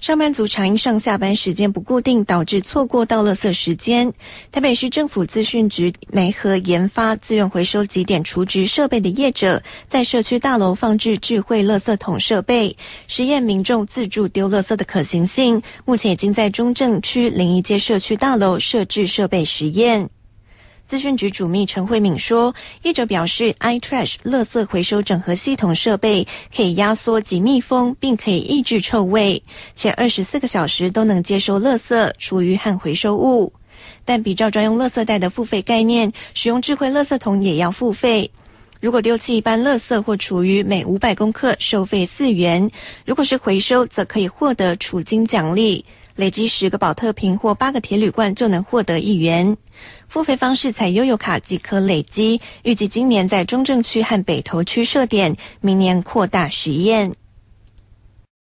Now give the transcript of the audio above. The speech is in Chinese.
上班族常因上下班时间不固定，导致错过倒垃圾时间。台北市政府资讯局联合研发自愿回收几点除值设备的业者，在社区大楼放置智慧垃圾桶设备，实验民众自助丢垃圾的可行性。目前已经在中正区临沂街社区大楼设置设备实验。资讯局主秘陈慧敏说，业者表示，iTrash 垃圾回收整合系统设备可以压缩及密封，并可以抑制臭味，且二十四个小时都能接收垃圾、厨余和回收物。但比照专用垃圾袋的付费概念，使用智慧垃圾桶也要付费。如果丢弃一般垃圾或厨余，每五百公克收费四元；如果是回收，则可以获得储金奖励。累积十个宝特瓶或八个铁铝罐就能获得一元。付费方式采悠游卡即可累积。预计今年在中正区和北投区设点，明年扩大实验。